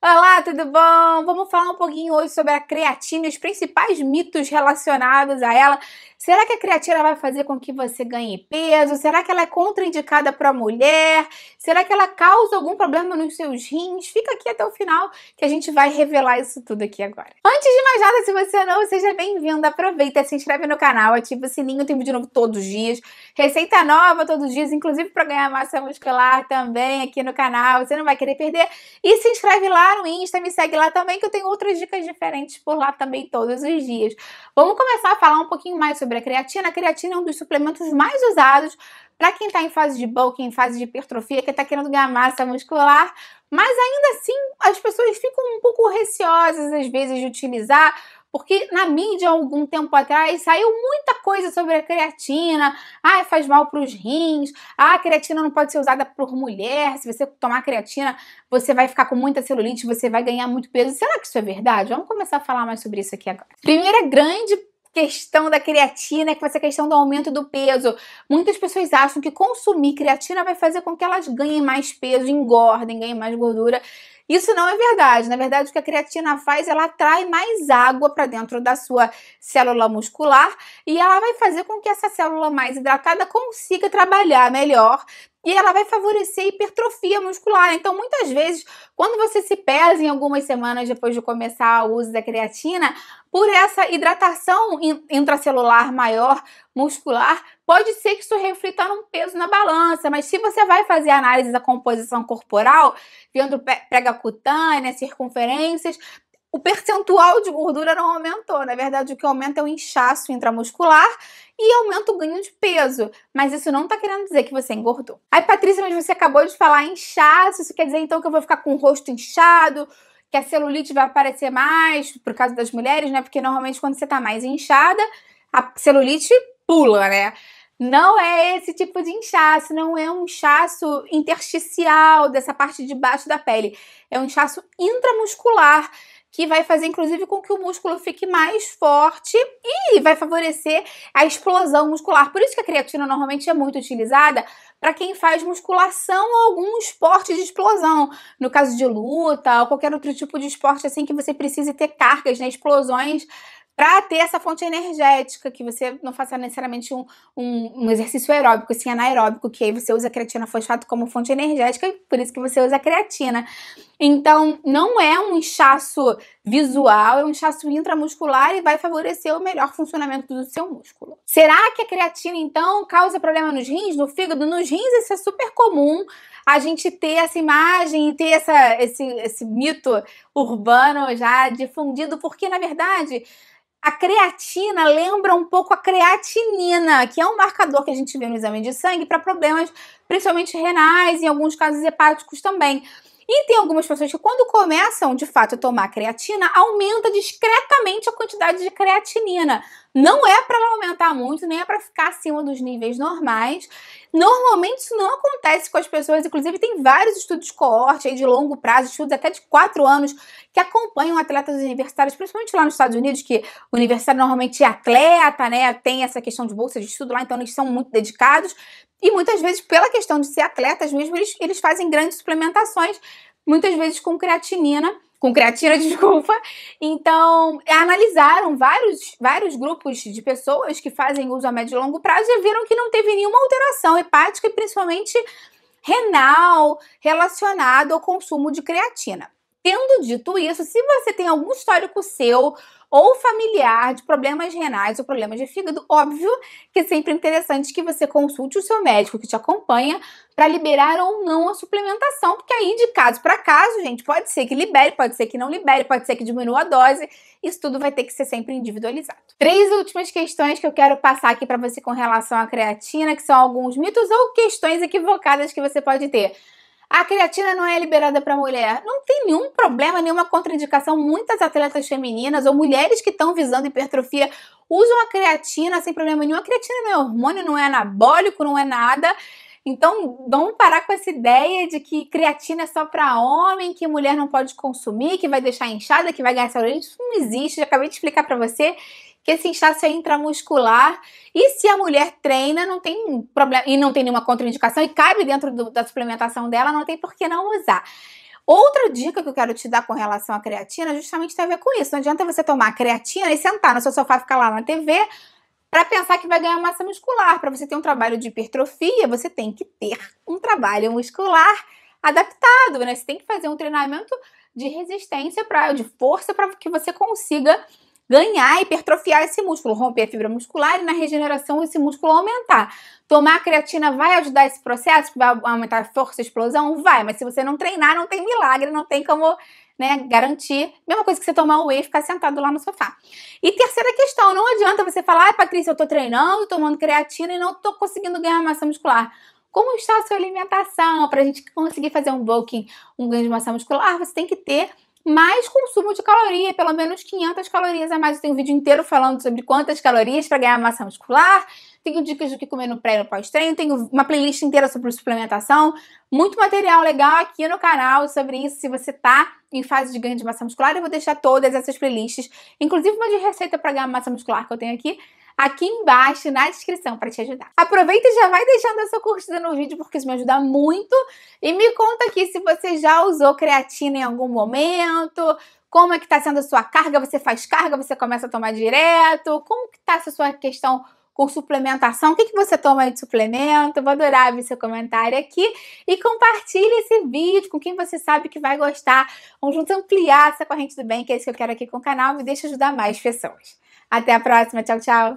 Olá, tudo bom? Vamos falar um pouquinho hoje sobre a creatina e os principais mitos relacionados a ela. Será que a creatina vai fazer com que você ganhe peso? Será que ela é contraindicada para mulher? Será que ela causa algum problema nos seus rins? Fica aqui até o final que a gente vai revelar isso tudo aqui agora. Antes de mais nada, se você é novo, seja bem-vindo. Aproveita, se inscreve no canal, ativa o sininho, tem vídeo novo todos os dias. Receita nova todos os dias, inclusive para ganhar massa muscular também aqui no canal. Você não vai querer perder. E se inscreve lá para o Insta, me segue lá também, que eu tenho outras dicas diferentes por lá também todos os dias. Vamos começar a falar um pouquinho mais sobre a creatina. A creatina é um dos suplementos mais usados para quem está em fase de bulking, em fase de hipertrofia, que está querendo ganhar massa muscular, mas ainda assim as pessoas ficam um pouco receosas às vezes de utilizar, porque na mídia, algum tempo atrás, saiu muita coisa sobre a creatina. Ah, faz mal para os rins. Ah, a creatina não pode ser usada por mulher. Se você tomar creatina, você vai ficar com muita celulite, você vai ganhar muito peso. Será que isso é verdade? Vamos começar a falar mais sobre isso aqui agora. Primeira grande questão da creatina, que vai ser questão do aumento do peso. Muitas pessoas acham que consumir creatina vai fazer com que elas ganhem mais peso, engordem, ganhem mais gordura. Isso não é verdade. Na verdade, o que a creatina faz, ela atrai mais água para dentro da sua célula muscular e ela vai fazer com que essa célula mais hidratada consiga trabalhar melhor e ela vai favorecer a hipertrofia muscular. Então, muitas vezes, quando você se pesa em algumas semanas depois de começar o uso da creatina, por essa hidratação intracelular maior muscular, pode ser que isso reflita num peso na balança, mas se você vai fazer análise da composição corporal, vendo prega cutânea, circunferências, o percentual de gordura não aumentou. Na verdade, o que aumenta é o inchaço intramuscular e aumenta o ganho de peso. Mas isso não tá querendo dizer que você engordou. Aí, Patrícia, mas você acabou de falar inchaço. Isso quer dizer então que eu vou ficar com o rosto inchado? Que a celulite vai aparecer mais, por causa das mulheres, né? Porque normalmente quando você tá mais inchada, a celulite pula, né? Não é esse tipo de inchaço, não é um inchaço intersticial dessa parte de baixo da pele. É um inchaço intramuscular que vai fazer inclusive com que o músculo fique mais forte e vai favorecer a explosão muscular. Por isso que a creatina normalmente é muito utilizada para quem faz musculação ou algum esporte de explosão, no caso de luta ou qualquer outro tipo de esporte assim que você precise ter cargas, né, explosões para ter essa fonte energética, que você não faça necessariamente um, um, um exercício aeróbico, assim, anaeróbico, que aí você usa creatina fosfato como fonte energética, e por isso que você usa creatina. Então, não é um inchaço visual, é um inchaço intramuscular e vai favorecer o melhor funcionamento do seu músculo. Será que a creatina, então, causa problema nos rins, no fígado? Nos rins isso é super comum a gente ter essa imagem e ter essa, esse, esse mito urbano já difundido, porque, na verdade, a creatina lembra um pouco a creatinina, que é um marcador que a gente vê no exame de sangue para problemas principalmente renais, em alguns casos hepáticos também. E tem algumas pessoas que, quando começam de fato a tomar creatina, aumenta discretamente a quantidade de creatinina. Não é para aumentar muito, nem é para ficar acima dos níveis normais. Normalmente isso não acontece com as pessoas, inclusive tem vários estudos de coorte aí de longo prazo, estudos até de 4 anos, que acompanham atletas universitários, principalmente lá nos Estados Unidos, que o universitário normalmente é atleta, né? Tem essa questão de bolsa de estudo lá, então eles são muito dedicados. E muitas vezes, pela questão de ser atletas mesmo, eles, eles fazem grandes suplementações, muitas vezes com creatinina com creatina, desculpa. Então, é, analisaram vários, vários grupos de pessoas que fazem uso a médio e longo prazo e viram que não teve nenhuma alteração hepática e principalmente renal relacionado ao consumo de creatina. Tendo dito isso, se você tem algum histórico seu ou familiar de problemas renais ou problemas de fígado, óbvio que é sempre interessante que você consulte o seu médico que te acompanha para liberar ou não a suplementação, porque aí de caso para caso, gente, pode ser que libere, pode ser que não libere, pode ser que diminua a dose, isso tudo vai ter que ser sempre individualizado. Três últimas questões que eu quero passar aqui para você com relação à creatina, que são alguns mitos ou questões equivocadas que você pode ter. A creatina não é liberada para mulher. Não tem nenhum problema, nenhuma contraindicação. Muitas atletas femininas ou mulheres que estão visando hipertrofia usam a creatina sem problema nenhum. A creatina não é hormônio, não é anabólico, não é nada. Então, vamos parar com essa ideia de que creatina é só para homem, que mulher não pode consumir, que vai deixar inchada, que vai ganhar saúde. Isso não existe. Eu acabei de explicar para você que esse inchaço é intramuscular. E se a mulher treina, não tem problema e não tem nenhuma contraindicação e cabe dentro do, da suplementação dela, não tem por que não usar. Outra dica que eu quero te dar com relação à creatina justamente tem a ver com isso. Não adianta você tomar creatina e sentar no seu sofá ficar lá na TV para pensar que vai ganhar massa muscular. Para você ter um trabalho de hipertrofia, você tem que ter um trabalho muscular adaptado, né? Você tem que fazer um treinamento de resistência para de força para que você consiga ganhar, hipertrofiar esse músculo, romper a fibra muscular e na regeneração esse músculo aumentar. Tomar creatina vai ajudar esse processo, vai aumentar a força, a explosão? Vai, mas se você não treinar, não tem milagre, não tem como né, garantir. Mesma coisa que você tomar whey e ficar sentado lá no sofá. E terceira questão, não adianta você falar, ai Patrícia, eu tô treinando, tomando creatina e não tô conseguindo ganhar massa muscular. Como está a sua alimentação? Para a gente conseguir fazer um bulking, um ganho de massa muscular, você tem que ter mais consumo de caloria, pelo menos 500 calorias a mais. Eu tenho um vídeo inteiro falando sobre quantas calorias para ganhar massa muscular, tenho dicas do que comer no pré e no pós-treino, tenho uma playlist inteira sobre suplementação, muito material legal aqui no canal sobre isso. Se você está em fase de ganho de massa muscular, eu vou deixar todas essas playlists, inclusive uma de receita para ganhar massa muscular que eu tenho aqui aqui embaixo na descrição para te ajudar. Aproveita e já vai deixando a sua curtida no vídeo porque isso me ajuda muito. E me conta aqui se você já usou creatina em algum momento, como é que está sendo a sua carga, você faz carga, você começa a tomar direto, como que está essa sua questão com suplementação, o que, que você toma aí de suplemento, vou adorar ver seu comentário aqui e compartilhe esse vídeo com quem você sabe que vai gostar, vamos juntos ampliar essa corrente do bem, que é isso que eu quero aqui com o canal, me deixa ajudar mais pessoas. Até a próxima, tchau, tchau!